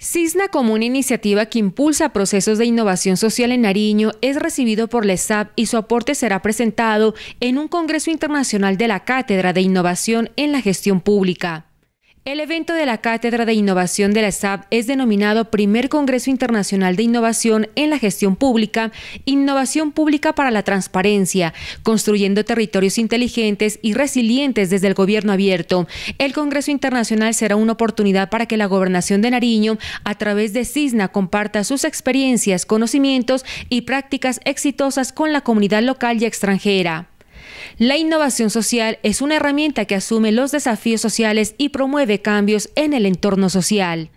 CISNA, como una iniciativa que impulsa procesos de innovación social en Nariño, es recibido por la SAP y su aporte será presentado en un Congreso Internacional de la Cátedra de Innovación en la Gestión Pública. El evento de la Cátedra de Innovación de la SAP es denominado Primer Congreso Internacional de Innovación en la Gestión Pública, Innovación Pública para la Transparencia, Construyendo Territorios Inteligentes y Resilientes desde el Gobierno Abierto. El Congreso Internacional será una oportunidad para que la Gobernación de Nariño, a través de CISNA, comparta sus experiencias, conocimientos y prácticas exitosas con la comunidad local y extranjera. La innovación social es una herramienta que asume los desafíos sociales y promueve cambios en el entorno social.